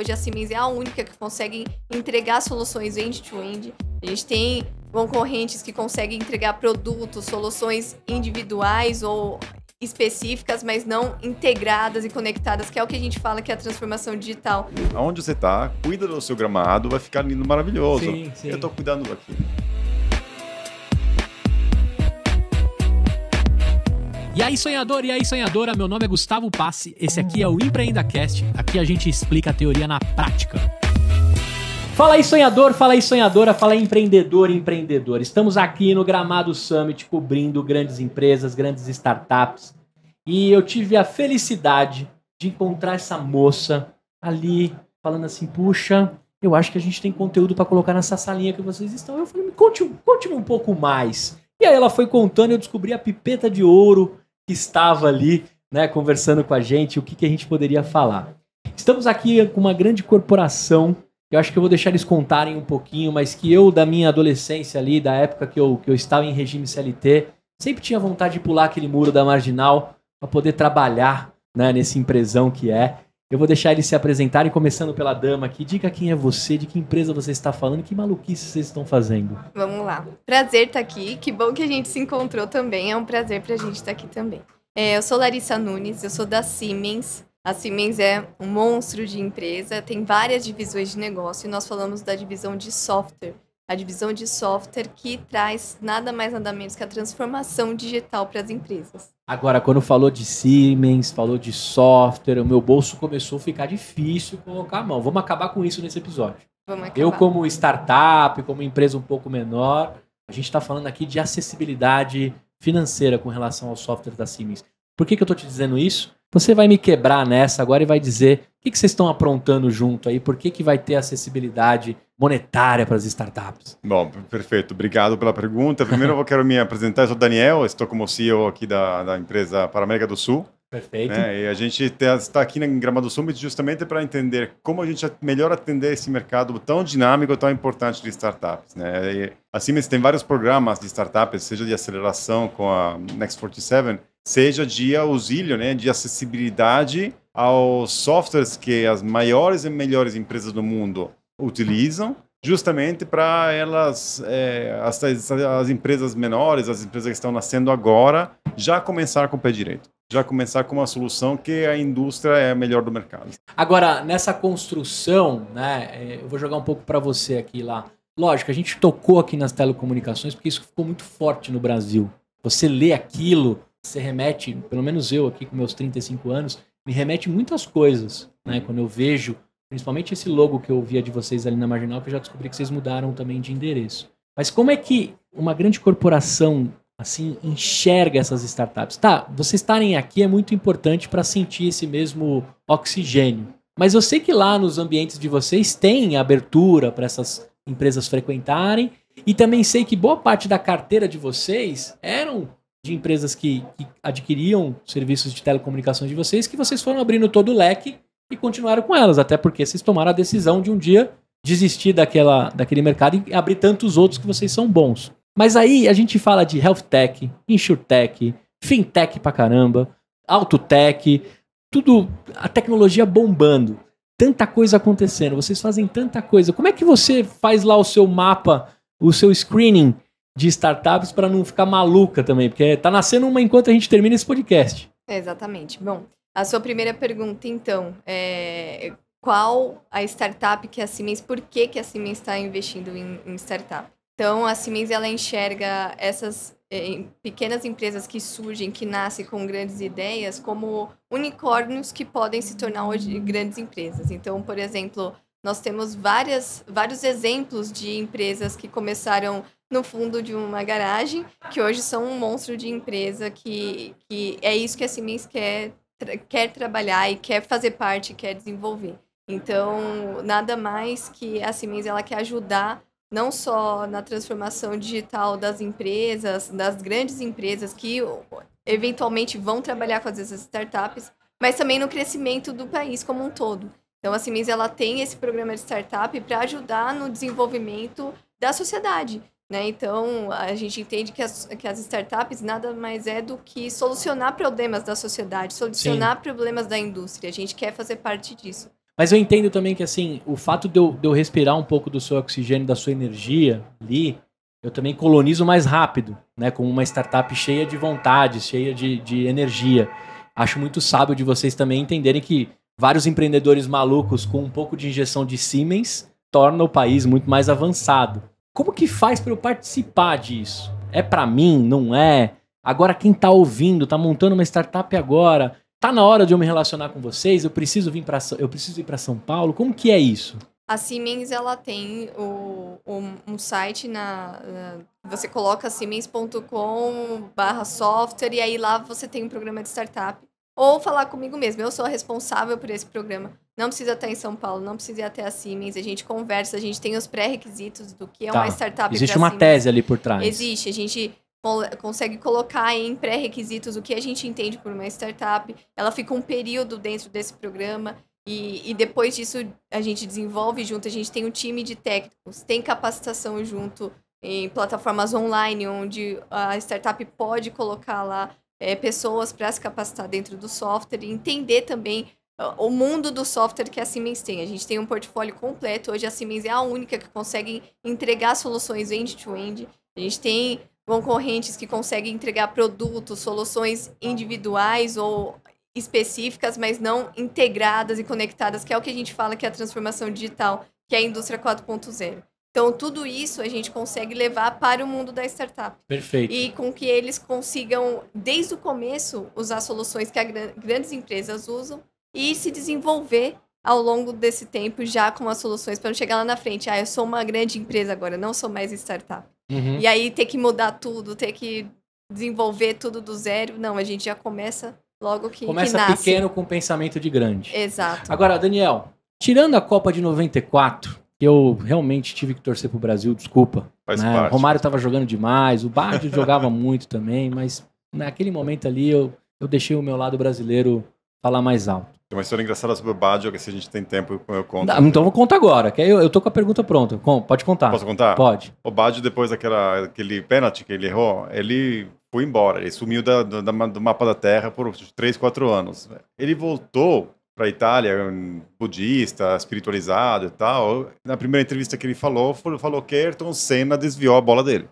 Hoje a Siemens é a única que consegue entregar soluções end-to-end. -end. A gente tem concorrentes que conseguem entregar produtos, soluções individuais ou específicas, mas não integradas e conectadas, que é o que a gente fala que é a transformação digital. Aonde você está, cuida do seu gramado, vai ficar lindo, maravilhoso. Sim, sim. Eu estou cuidando aqui. E aí, sonhador, e aí, sonhadora, meu nome é Gustavo Passe, esse aqui é o Empreenda Cast. Aqui a gente explica a teoria na prática. Fala aí, sonhador, fala aí, sonhadora, fala aí, empreendedor, empreendedor. Estamos aqui no Gramado Summit cobrindo grandes empresas, grandes startups. E eu tive a felicidade de encontrar essa moça ali falando assim: puxa, eu acho que a gente tem conteúdo para colocar nessa salinha que vocês estão. Eu falei: me conte, conte um pouco mais. E aí ela foi contando, eu descobri a pipeta de ouro que estava ali, né, conversando com a gente, o que, que a gente poderia falar. Estamos aqui com uma grande corporação, eu acho que eu vou deixar eles contarem um pouquinho, mas que eu, da minha adolescência ali, da época que eu, que eu estava em regime CLT, sempre tinha vontade de pular aquele muro da marginal para poder trabalhar né, nesse empresão que é. Eu vou deixar eles se apresentarem, começando pela dama aqui. Diga quem é você, de que empresa você está falando, que maluquice vocês estão fazendo. Vamos lá. Prazer estar tá aqui. Que bom que a gente se encontrou também. É um prazer para a gente estar tá aqui também. É, eu sou Larissa Nunes, eu sou da Siemens. A Siemens é um monstro de empresa, tem várias divisões de negócio e nós falamos da divisão de software a divisão de software que traz nada mais nada menos que a transformação digital para as empresas. Agora, quando falou de Siemens, falou de software, o meu bolso começou a ficar difícil colocar a mão. Vamos acabar com isso nesse episódio. Eu, como startup, como empresa um pouco menor, a gente está falando aqui de acessibilidade financeira com relação ao software da Siemens. Por que, que eu estou te dizendo isso? Você vai me quebrar nessa agora e vai dizer o que, que vocês estão aprontando junto aí, por que, que vai ter acessibilidade monetária para as startups? Bom, perfeito. Obrigado pela pergunta. Primeiro eu quero me apresentar. Eu sou Daniel, estou como CEO aqui da, da empresa para América do Sul. Perfeito. Né? E a gente está aqui em Gramado Summit justamente para entender como a gente melhor atender esse mercado tão dinâmico, tão importante de startups. Né? E tem vários programas de startups, seja de aceleração com a Next 47, seja de auxílio, né, de acessibilidade aos softwares que as maiores e melhores empresas do mundo utilizam, justamente para elas, é, as, as empresas menores, as empresas que estão nascendo agora, já começar com o pé direito já começar com uma solução que a indústria é a melhor do mercado. Agora, nessa construção, né, é, eu vou jogar um pouco para você aqui lá. Lógico, a gente tocou aqui nas telecomunicações porque isso ficou muito forte no Brasil. Você lê aquilo, você remete, pelo menos eu aqui com meus 35 anos, me remete muitas coisas, né? Quando eu vejo, principalmente esse logo que eu via de vocês ali na Marginal, que eu já descobri que vocês mudaram também de endereço. Mas como é que uma grande corporação assim enxerga essas startups? Tá, vocês estarem aqui é muito importante para sentir esse mesmo oxigênio. Mas eu sei que lá nos ambientes de vocês tem abertura para essas empresas frequentarem e também sei que boa parte da carteira de vocês eram de empresas que, que adquiriam serviços de telecomunicações de vocês que vocês foram abrindo todo o leque e continuaram com elas, até porque vocês tomaram a decisão de um dia desistir daquela, daquele mercado e abrir tantos outros que vocês são bons. Mas aí a gente fala de health tech, insurtech, fintech pra caramba, autotech, tudo, a tecnologia bombando, tanta coisa acontecendo, vocês fazem tanta coisa. Como é que você faz lá o seu mapa, o seu screening de startups para não ficar maluca também, porque está nascendo uma enquanto a gente termina esse podcast. Exatamente. Bom, a sua primeira pergunta, então, é qual a startup que a Siemens, por que, que a Siemens está investindo em, em, startup? Então, a Siemens ela enxerga essas é, pequenas empresas que surgem, que nascem com grandes ideias, como unicórnios que podem se tornar hoje grandes empresas. Então, por exemplo, nós temos várias, vários exemplos de empresas que começaram no fundo de uma garagem, que hoje são um monstro de empresa, que, que é isso que a Siemens quer, quer trabalhar e quer fazer parte, quer desenvolver. Então, nada mais que a Siemens ela quer ajudar não só na transformação digital das empresas, das grandes empresas que eventualmente vão trabalhar com essas startups, mas também no crescimento do país como um todo. Então, a Simins, ela tem esse programa de startup para ajudar no desenvolvimento da sociedade. Né? Então, a gente entende que as, que as startups nada mais é do que solucionar problemas da sociedade, solucionar Sim. problemas da indústria. A gente quer fazer parte disso. Mas eu entendo também que, assim, o fato de eu, de eu respirar um pouco do seu oxigênio, da sua energia ali, eu também colonizo mais rápido, né? Com uma startup cheia de vontade, cheia de, de energia. Acho muito sábio de vocês também entenderem que vários empreendedores malucos com um pouco de injeção de Siemens torna o país muito mais avançado. Como que faz para eu participar disso? É para mim? Não é? Agora quem está ouvindo, está montando uma startup agora, tá na hora de eu me relacionar com vocês? Eu preciso vir para eu preciso ir para São Paulo? Como que é isso? A Siemens ela tem o, um, um site na, na, você coloca siemens.com/software e aí lá você tem um programa de startup ou falar comigo mesmo. Eu sou a responsável por esse programa. Não precisa estar em São Paulo, não precisa ir até a Siemens. A gente conversa, a gente tem os pré-requisitos do que é tá. uma startup. Existe uma Siemens. tese ali por trás. Existe. A gente consegue colocar em pré-requisitos o que a gente entende por uma startup. Ela fica um período dentro desse programa. E, e depois disso a gente desenvolve junto, a gente tem um time de técnicos, tem capacitação junto em plataformas online, onde a startup pode colocar lá é, pessoas para se capacitar dentro do software e entender também ah, o mundo do software que a Siemens tem. A gente tem um portfólio completo. Hoje a Siemens é a única que consegue entregar soluções end-to-end. -end. A gente tem concorrentes que conseguem entregar produtos, soluções individuais ou específicas, mas não integradas e conectadas, que é o que a gente fala que é a transformação digital, que é a indústria 4.0. Então, tudo isso a gente consegue levar para o mundo da startup. Perfeito. E com que eles consigam, desde o começo, usar soluções que as grandes empresas usam e se desenvolver ao longo desse tempo já com as soluções para não chegar lá na frente. Ah, eu sou uma grande empresa agora, não sou mais startup. Uhum. E aí ter que mudar tudo, ter que desenvolver tudo do zero. Não, a gente já começa logo que Começa que pequeno com o pensamento de grande. Exato. Agora, Daniel, tirando a Copa de 94, eu realmente tive que torcer pro Brasil, desculpa. Faz né? parte. O Romário tava jogando demais, o Bardi jogava muito também, mas naquele momento ali eu, eu deixei o meu lado brasileiro falar mais alto. Tem uma história engraçada sobre o Baggio, que se a gente tem tempo, eu conto. Não, então vou contar agora, que eu, eu tô com a pergunta pronta. Com, pode contar. Posso contar? Pode. O Baggio, depois daquele pênalti que ele errou, ele foi embora. Ele sumiu da, da, do mapa da Terra por 3, 4 anos. Ele voltou para a Itália, um budista, espiritualizado e tal. Na primeira entrevista que ele falou, falou que Ayrton Senna desviou a bola dele.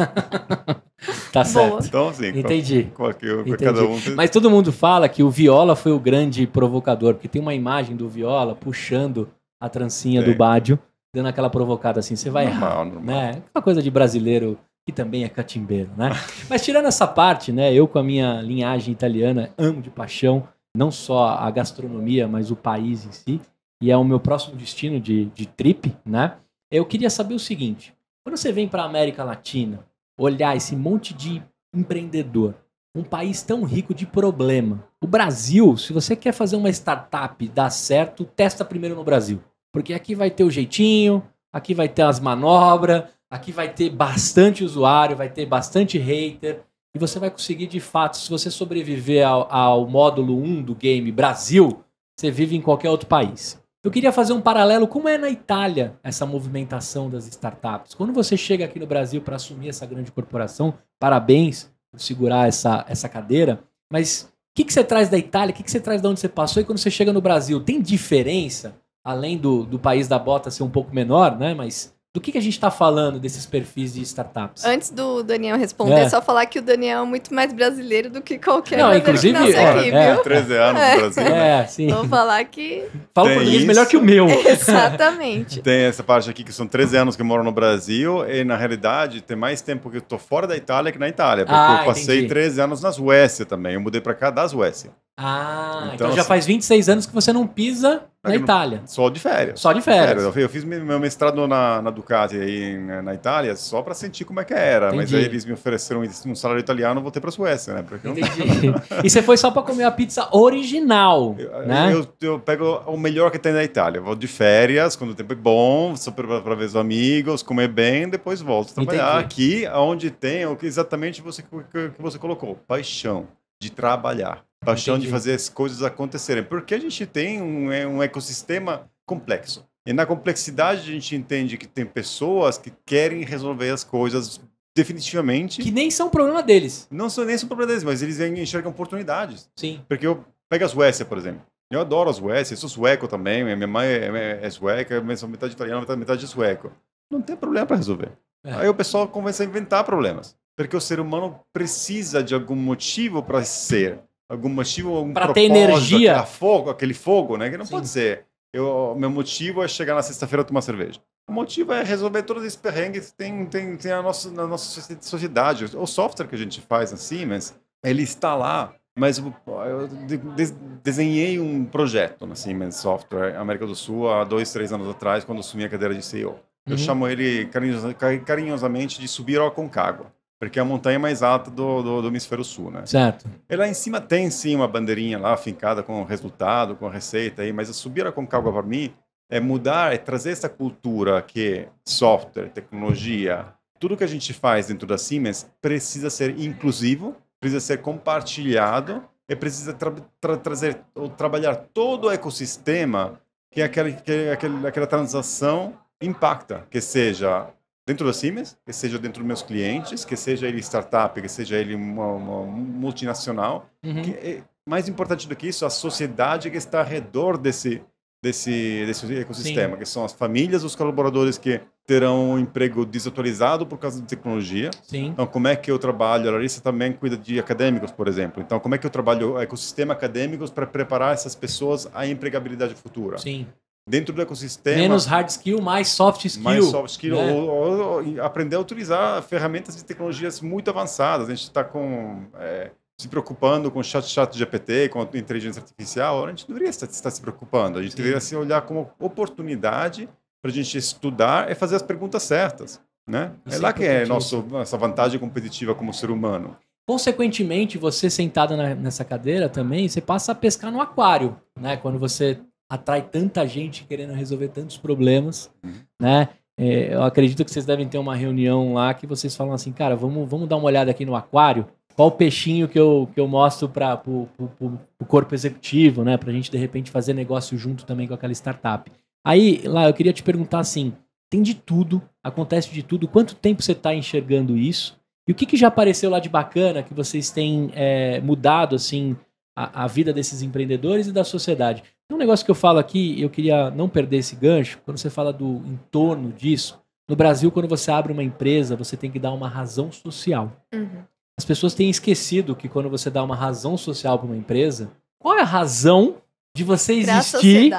tá certo. Boa. Então, assim, Entendi. Com, com, com Entendi. Um... Mas todo mundo fala que o Viola foi o grande provocador, porque tem uma imagem do Viola puxando a trancinha Sim. do Bádio, dando aquela provocada assim, você vai normal, errar. Normal. Né? uma coisa de brasileiro que também é catimbeiro, né? Mas tirando essa parte, né? Eu com a minha linhagem italiana, amo de paixão, não só a gastronomia, mas o país em si, e é o meu próximo destino de, de trip, né? Eu queria saber o seguinte: quando você vem para a América Latina, olhar esse monte de empreendedor, um país tão rico de problema. O Brasil, se você quer fazer uma startup dar certo, testa primeiro no Brasil. Porque aqui vai ter o jeitinho, aqui vai ter as manobras, aqui vai ter bastante usuário, vai ter bastante hater, e você vai conseguir, de fato, se você sobreviver ao, ao módulo 1 do game Brasil, você vive em qualquer outro país. Eu queria fazer um paralelo, como é na Itália essa movimentação das startups? Quando você chega aqui no Brasil para assumir essa grande corporação, parabéns por segurar essa, essa cadeira, mas o que, que você traz da Itália, o que, que você traz de onde você passou e quando você chega no Brasil? Tem diferença, além do, do país da bota ser um pouco menor, né? mas do que, que a gente está falando desses perfis de startups? Antes do Daniel responder, é. só falar que o Daniel é muito mais brasileiro do que qualquer não, inclusive, que nasce aqui, é, viu? 13 anos é. no Brasil. Né? É, sim. Vou falar que... Fala português isso. melhor que o meu. Exatamente. tem essa parte aqui que são 13 anos que eu moro no Brasil e, na realidade, tem mais tempo que eu tô fora da Itália que na Itália. Porque ah, eu passei entendi. 13 anos na Suécia também. Eu mudei para cá da Suécia. Ah, então, então já assim, faz 26 anos que você não pisa na Itália. Só de férias. Só de férias. É, eu fiz meu mestrado na, na Ducati aí né, na Itália só para sentir como é que era. Entendi. Mas aí eles me ofereceram um salário italiano, voltei para a Suécia, né? Porque Entendi. Não... e você foi só para comer a pizza original, eu, né? Eu, eu, pego o melhor que tem na Itália. Vou de férias, quando o tempo é bom, só para ver os amigos, comer bem, depois volto a trabalhar. Entendi. Aqui, onde tem é o que exatamente você, que você colocou, paixão de trabalhar paixão Entendi. de fazer as coisas acontecerem. Porque a gente tem um, é, um ecossistema complexo. E na complexidade a gente entende que tem pessoas que querem resolver as coisas definitivamente. Que nem são problema deles. Não são, nem são problema deles, mas eles enxergam oportunidades. Sim. Porque eu pego a Suécia, por exemplo. Eu adoro a Suécia, eu sou sueco também, minha mãe é, é, é sueca, eu sou metade italiana, metade, metade sueco. Não tem problema para resolver. É. Aí o pessoal começa a inventar problemas. Porque o ser humano precisa de algum motivo para ser algum motivo, algum pra propósito, ter energia. Aquele fogo, aquele fogo, né? Que não Sim. pode ser. Eu, meu motivo é chegar na sexta-feira tomar cerveja. O motivo é resolver todos esses perrengues que tem, tem, tem a nossa, na nossa sociedade. O software que a gente faz assim, mas ele está lá. Mas eu, desenhei um projeto assim, Siemens software América do Sul há dois, três anos atrás, quando assumi a cadeira de CEO. Eu uhum. chamo ele carinhosamente de subir ao Concagua porque é a montanha mais alta do, do, do hemisfério sul, né? Certo. E lá em cima tem sim uma bandeirinha lá fincada com resultado, com receita aí, mas subir a Concagua para mim é mudar, é trazer essa cultura que software, tecnologia, tudo que a gente faz dentro da Siemens precisa ser inclusivo, precisa ser compartilhado e precisa tra tra trazer ou trabalhar todo o ecossistema que aquela, que aquela, aquela transação impacta, que seja dentro da Siemens, que seja dentro dos meus clientes, que seja ele startup, que seja ele uma, uma multinacional. Uhum. É, mais importante do que isso, a sociedade que está ao redor desse desse desse ecossistema, Sim. que são as famílias, os colaboradores que terão um emprego desatualizado por causa de tecnologia. Sim. Então, como é que eu trabalho? A Larissa também cuida de acadêmicos, por exemplo. Então, como é que eu trabalho o ecossistema acadêmicos para preparar essas pessoas à empregabilidade futura? Sim dentro do ecossistema. Menos hard skill, mais soft skill. Mais soft skill, né? ou, ou, aprender a utilizar ferramentas e tecnologias muito avançadas. A gente está com. É, se preocupando com o chat, chat APT com a inteligência artificial, a gente deveria estar se preocupando. A gente Sim. deveria se olhar como oportunidade para a gente estudar e fazer as perguntas certas. Né? É lá que é nosso, nossa vantagem competitiva como ser humano. Consequentemente, você sentado na, nessa cadeira também, você passa a pescar no aquário, né? Quando você atrai tanta gente querendo resolver tantos problemas, né? É, eu acredito que vocês devem ter uma reunião lá que vocês falam assim, cara, vamos, vamos dar uma olhada aqui no aquário, qual o peixinho que eu, que eu mostro para o corpo executivo, né? Para a gente, de repente, fazer negócio junto também com aquela startup. Aí, lá, eu queria te perguntar assim, tem de tudo, acontece de tudo, quanto tempo você está enxergando isso? E o que, que já apareceu lá de bacana que vocês têm é, mudado, assim, a, a vida desses empreendedores e da sociedade. Um negócio que eu falo aqui, eu queria não perder esse gancho, quando você fala do entorno disso, no Brasil, quando você abre uma empresa, você tem que dar uma razão social. Uhum. As pessoas têm esquecido que quando você dá uma razão social para uma empresa, qual é a razão de você existir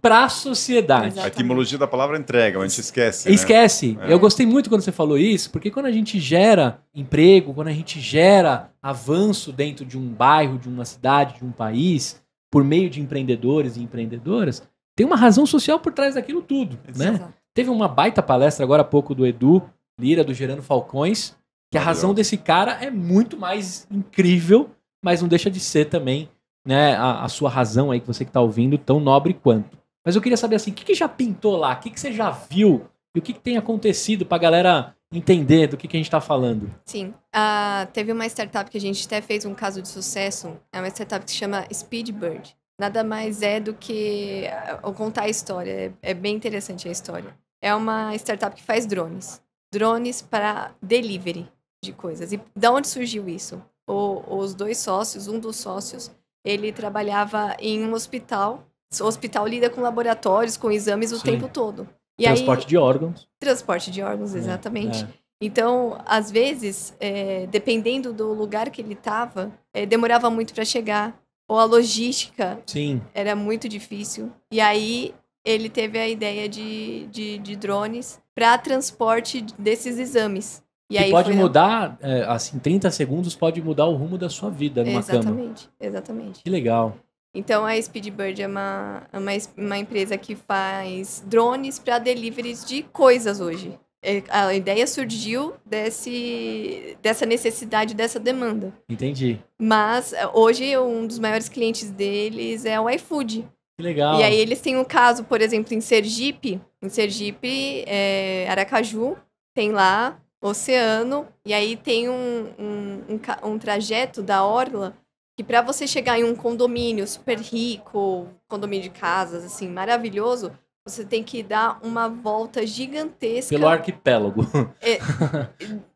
para a sociedade. A etimologia da palavra entrega, a gente esquece. Né? Esquece. É. Eu gostei muito quando você falou isso, porque quando a gente gera emprego, quando a gente gera avanço dentro de um bairro, de uma cidade, de um país, por meio de empreendedores e empreendedoras, tem uma razão social por trás daquilo tudo, né? Exato. né? Teve uma baita palestra agora há pouco do Edu Lira do Gerando Falcões, que a razão desse cara é muito mais incrível, mas não deixa de ser também né, a, a sua razão aí que você que está ouvindo, tão nobre quanto. Mas eu queria saber assim, o que, que já pintou lá? O que, que você já viu? E o que, que tem acontecido para a galera entender do que, que a gente está falando? Sim. Uh, teve uma startup que a gente até fez um caso de sucesso. É uma startup que se chama Speedbird. Nada mais é do que uh, contar a história. É, é bem interessante a história. É uma startup que faz drones. Drones para delivery de coisas. E da onde surgiu isso? O, os dois sócios, um dos sócios, ele trabalhava em um hospital. O hospital lida com laboratórios, com exames o Sim. tempo todo. E transporte aí, de órgãos. Transporte de órgãos, é, exatamente. É, Então, às vezes, é, dependendo do lugar que ele estava, é, demorava muito para chegar. Ou a logística Sim. era muito difícil. E aí ele teve a ideia de, de, de drones para transporte desses exames. E que aí pode mudar, é, assim, 30 segundos pode mudar o rumo da sua vida numa exatamente, cama. Exatamente, Que legal. Então a Speedbird é uma, é uma, uma empresa que faz drones para deliveries de coisas hoje. É, a ideia surgiu desse, dessa necessidade, dessa demanda. Entendi. Mas é, hoje um dos maiores clientes deles é o iFood. Que legal. E aí eles têm um caso, por exemplo, em Sergipe. Em Sergipe, é, Aracaju, tem lá oceano, e aí tem um, um, um, um trajeto da orla que para você chegar em um condomínio super rico, condomínio de casas, assim, maravilhoso, você tem que dar uma volta gigantesca. Pelo arquipélago. É,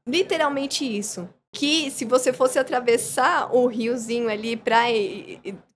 literalmente isso. Que se você fosse atravessar o riozinho ali para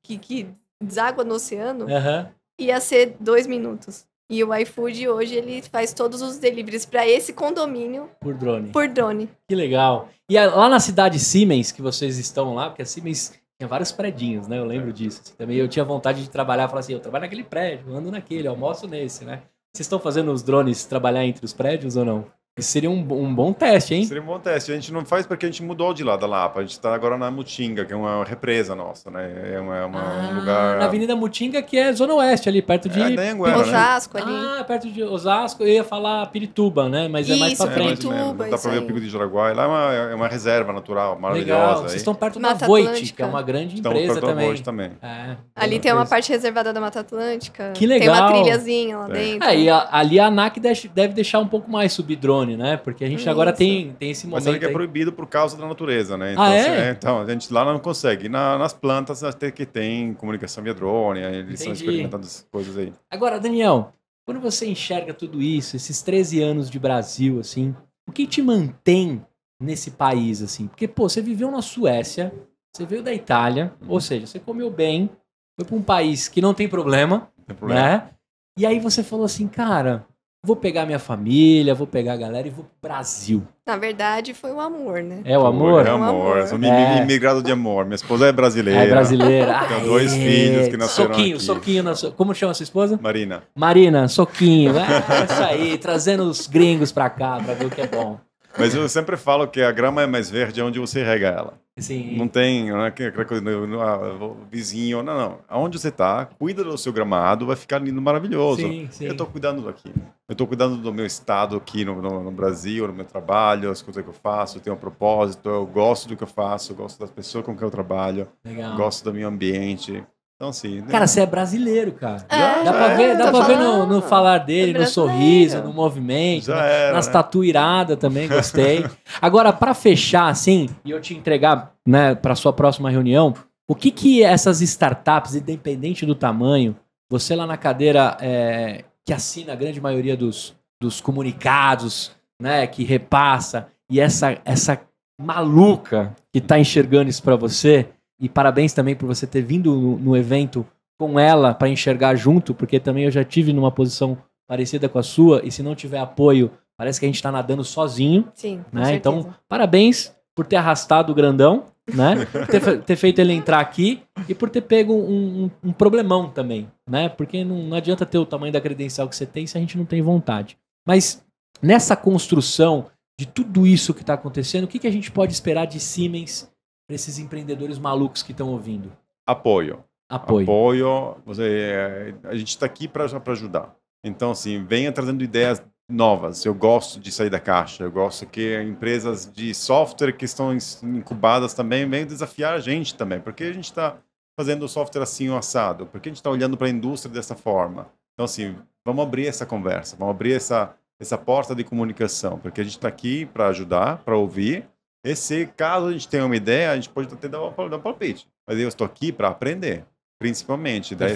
que, que deságua no oceano, uhum. ia ser dois minutos. E o iFood hoje ele faz todos os deliveries para esse condomínio. Por drone. Por drone. Que legal. E lá na cidade Siemens, que vocês estão lá, porque a Siemens tinha vários predinhos, né? Eu lembro disso. Assim, também eu tinha vontade de trabalhar, falar assim, eu trabalho naquele prédio, ando naquele, almoço nesse, né? Vocês estão fazendo os drones trabalhar entre os prédios ou não? Isso seria um, um, bom teste, hein? Seria um bom teste. A gente não faz porque a gente mudou de lá da Lapa. A gente está agora na Mutinga, que é uma represa nossa, né? É, uma, é uma, ah, um lugar. Na Avenida Mutinga, que é Zona Oeste, ali, perto de. É, é Anguera, né? Osasco né? ali. Ah, perto de Osasco. Eu ia falar Pirituba, né? Mas isso, é mais pra frente. É, Pirituba, Dá pra ver o Pico de Jaraguai. Lá é uma, é uma reserva natural, maravilhosa. Legal. Vocês estão perto Mata da Voit, Atlântica. que é uma grande Estamos empresa também. também. É. Ali tem uma parte reservada da Mata Atlântica. Que legal. Tem uma trilhazinha lá é. dentro. É, e a, ali a ANAC deve deixar um pouco mais subir drone né? Porque a gente é agora tem, tem esse momento. Mas que é proibido por causa da natureza, né? Ah, então, ah, é? Assim, é? então a gente lá não consegue. Na, nas plantas até que tem comunicação via drone, eles Entendi. estão experimentando essas coisas aí. Agora, Daniel, quando você enxerga tudo isso, esses 13 anos de Brasil, assim, o que te mantém nesse país, assim? Porque, pô, você viveu na Suécia, você veio da Itália, uhum. ou seja, você comeu bem, foi para um país que não tem problema, não tem problema. né? E aí você falou assim, cara, vou pegar minha família, vou pegar a galera e vou pro Brasil. Na verdade, foi o amor, né? É o amor? É o amor. Sou é. imigrado de amor. Minha esposa é brasileira. É brasileira. Tenho dois filhos que nasceram Soquinho, aqui. soquinho. Na Como chama sua esposa? Marina. Marina, soquinho. É, é isso aí, trazendo os gringos pra cá pra ver o que é bom. Mas eu sempre falo que a grama é mais verde onde você rega ela. Sim. Não tem é aquela coisa, ah, vizinho, não, não. Aonde você está, cuida do seu gramado, vai ficar lindo, maravilhoso. Sim, sim. Eu estou cuidando daqui. Eu estou cuidando do meu estado aqui no, no, no, Brasil, no meu trabalho, as coisas que eu faço, eu tenho um propósito, eu gosto do que eu faço, eu gosto das pessoas com quem eu trabalho, Legal. gosto do meu ambiente. Então, assim. Né? Cara, você é brasileiro, cara. É, dá pra é, ver, dá tá pra ver no, no, falar dele, é no sorriso, no movimento, na, né? era, nas né? tatuiradas também, gostei. Agora, para fechar, assim, e eu te entregar né, pra sua próxima reunião, o que que essas startups, independente do tamanho, você lá na cadeira é, que assina a grande maioria dos, dos comunicados, né, que repassa, e essa, essa maluca que tá enxergando isso para você, e parabéns também por você ter vindo no, no evento com ela para enxergar junto, porque também eu já tive numa posição parecida com a sua, e se não tiver apoio, parece que a gente está nadando sozinho. Sim. Né? então, parabéns por ter arrastado o grandão, né? ter, ter, feito ele entrar aqui e por ter pego um, um, um problemão também, né? Porque não, não adianta ter o tamanho da credencial que você tem se a gente não tem vontade. Mas nessa construção de tudo isso que está acontecendo, o que, que a gente pode esperar de Siemens para esses empreendedores malucos que estão ouvindo? Apoio. Apoio. Apoio. Você, é, a gente está aqui para ajudar. Então, assim, venha trazendo ideias novas. Eu gosto de sair da caixa. Eu gosto que empresas de software que estão incubadas também venham desafiar a gente também. Porque a gente está fazendo o software assim, o assado? Porque a gente está olhando para a indústria dessa forma? Então, assim, vamos abrir essa conversa, vamos abrir essa, essa porta de comunicação, porque a gente está aqui para ajudar, para ouvir esse, caso a gente tenha uma ideia, a gente pode até dar, dar um palpite. Mas eu estou aqui para aprender, principalmente. Daí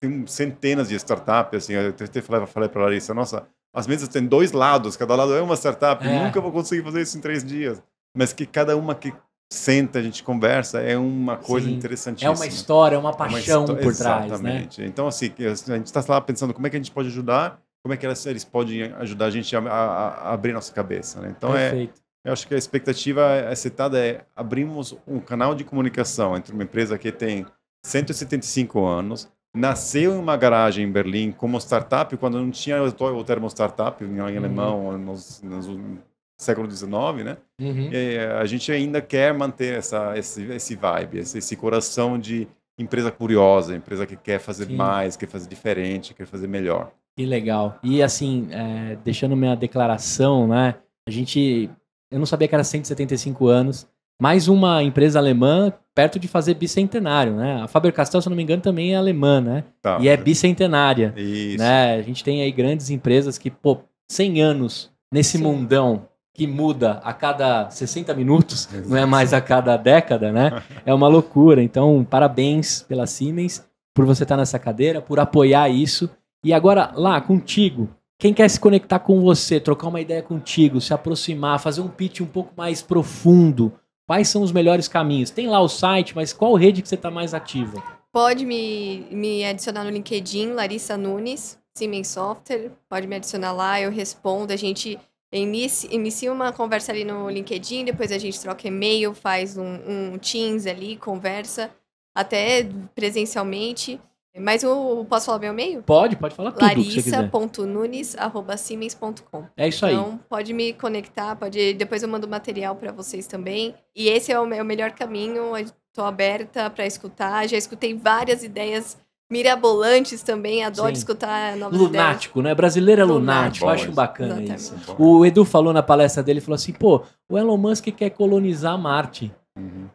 tem centenas de startups, assim, eu até falei, falei para a Larissa, nossa, as mesas têm dois lados, cada lado é uma startup, é. nunca vou conseguir fazer isso em três dias. Mas que cada uma que senta, a gente conversa, é uma coisa Sim, interessantíssima. É uma história, é uma paixão é uma por trás, né? Exatamente. Né? Então, assim, a gente está lá pensando como é que a gente pode ajudar, como é que eles podem ajudar a gente a, a, a abrir nossa cabeça. Né? Então, é Perfeito. é eu acho que a expectativa é citada é abrimos um canal de comunicação entre uma empresa que tem 175 anos, nasceu em uma garagem em Berlim como startup, quando não tinha o termo startup em uhum. alemão uhum. nos, no século XIX, né? Uhum. E a gente ainda quer manter essa, esse, esse vibe, esse, esse coração de empresa curiosa, empresa que quer fazer Sim. mais, quer fazer diferente, quer fazer melhor. Que legal. E assim, é, deixando minha declaração, né? A gente eu não sabia que era 175 anos. Mais uma empresa alemã perto de fazer bicentenário, né? A Faber-Castell, se eu não me engano, também é alemã, né? Tá, e é bicentenária. Isso. Né? A gente tem aí grandes empresas que, pô, 100 anos nesse Sim. mundão que muda a cada 60 minutos, não é mais a cada década, né? É uma loucura. Então, parabéns pela Siemens, por você estar nessa cadeira, por apoiar isso. E agora, lá, contigo, quem quer se conectar com você, trocar uma ideia contigo, se aproximar, fazer um pitch um pouco mais profundo, quais são os melhores caminhos? Tem lá o site, mas qual rede que você está mais ativa? Pode me, me adicionar no LinkedIn, Larissa Nunes, Siemens Software. Pode me adicionar lá, eu respondo. A gente inicia, inicia uma conversa ali no LinkedIn, depois a gente troca e-mail, faz um, um Teams ali, conversa, até presencialmente. Mas eu posso falar meu e-mail? Pode, pode falar tudo larissa.nunes.siemens.com É isso aí. Então, pode me conectar, pode... Depois eu mando material para vocês também. E esse é o meu melhor caminho. Estou aberta para escutar. Já escutei várias ideias mirabolantes também, adoro Sim. escutar novas Lunático, ideias. né? Brasileiro é lunático, lunático. acho bacana exatamente. isso. O Edu falou na palestra dele, falou assim, pô, o Elon Musk quer colonizar Marte.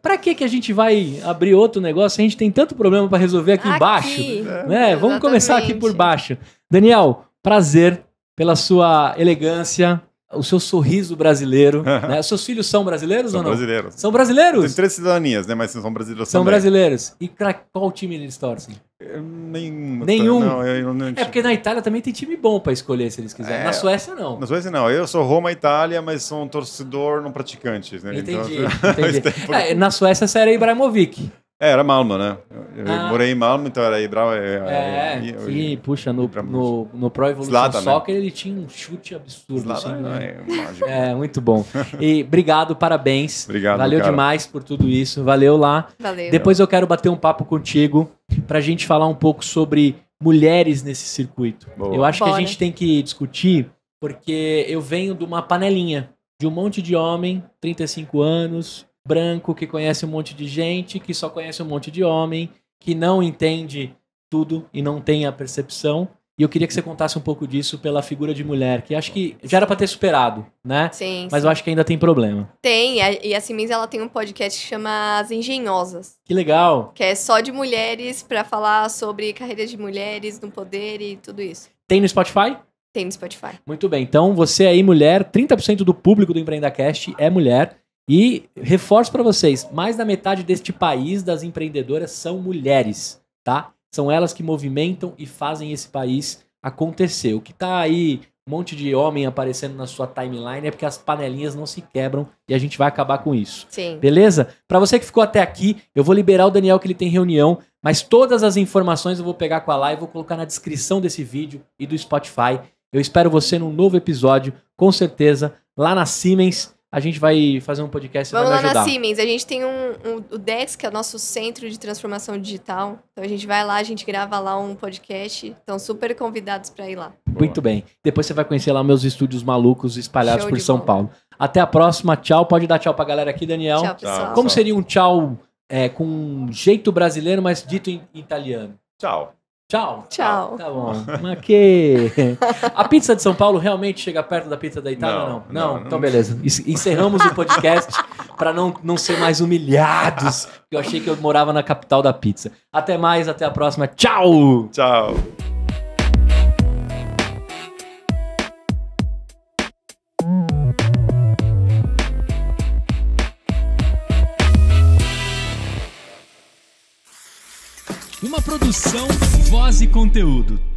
Para que que a gente vai abrir outro negócio? A gente tem tanto problema para resolver aqui, aqui, embaixo, é. né? É, Vamos começar aqui por baixo. Daniel, prazer pela sua elegância, o seu sorriso brasileiro. né? Os seus filhos são brasileiros são ou não? brasileiros. São brasileiros? Tem três cidadanias, né? Mas são brasileiros São também. brasileiros. E para qual time eles torcem? nenhum. Nenhum? Não, eu, eu, É porque na Itália também tem time bom para escolher, se eles quiserem. É, na Suécia, não. Na Suécia, não. Eu sou Roma, Itália, mas sou um torcedor não praticante. Né? Entendi, então... entendi. é, na Suécia, você era Ibrahimovic. É, era Malmo, né? Eu ah. morei em Malmo, então era Hidral É, é, é, é e, puxa, no, no, no Pro Evolution Slata, né? Soccer né? ele tinha um chute absurdo. Slata, assim, né? é, é, muito bom. E obrigado, parabéns. Obrigado, Valeu cara. demais por tudo isso. Valeu lá. Valeu. Depois eu quero bater um papo contigo pra gente falar um pouco sobre mulheres nesse circuito. Boa. Eu acho Bora. que a gente tem que discutir, porque eu venho de uma panelinha de um monte de homem, 35 anos, branco que conhece um monte de gente, que só conhece um monte de homem, que não entende tudo e não tem a percepção. E eu queria que você contasse um pouco disso pela figura de mulher, que acho que já era para ter superado, né? Sim. Mas sim. eu acho que ainda tem problema. Tem, e a Simins ela tem um podcast que chama As Engenhosas. Que legal. Que é só de mulheres para falar sobre carreira de mulheres no poder e tudo isso. Tem no Spotify? Tem no Spotify. Muito bem. Então, você aí mulher, 30% do público do Empreendacast é mulher. E reforço para vocês, mais da metade deste país das empreendedoras são mulheres, tá? São elas que movimentam e fazem esse país acontecer. O que tá aí um monte de homem aparecendo na sua timeline é porque as panelinhas não se quebram e a gente vai acabar com isso. Sim. Beleza? Para você que ficou até aqui, eu vou liberar o Daniel que ele tem reunião, mas todas as informações eu vou pegar com a live, vou colocar na descrição desse vídeo e do Spotify. Eu espero você num novo episódio, com certeza, lá na Siemens a gente vai fazer um podcast. Vamos lá na Siemens. A gente tem um, um, o Dex, que é o nosso centro de transformação digital. Então a gente vai lá, a gente grava lá um podcast. Estão super convidados para ir lá. Muito Boa. bem. Depois você vai conhecer lá meus estúdios malucos espalhados Show por São Paulo. Até a próxima. Tchau. Pode dar tchau pra galera aqui, Daniel. Tchau, pessoal. Como seria um tchau é, com um jeito brasileiro, mas dito em italiano? Tchau. Tchau. Tchau. Ah, tá bom. Mas que... A pizza de São Paulo realmente chega perto da pizza da Itália não, ou não? Não, não? Então, beleza. Encerramos o podcast para não, não ser mais humilhados. Eu achei que eu morava na capital da pizza. Até mais, até a próxima. Tchau. Tchau. Uma produção Base Conteúdo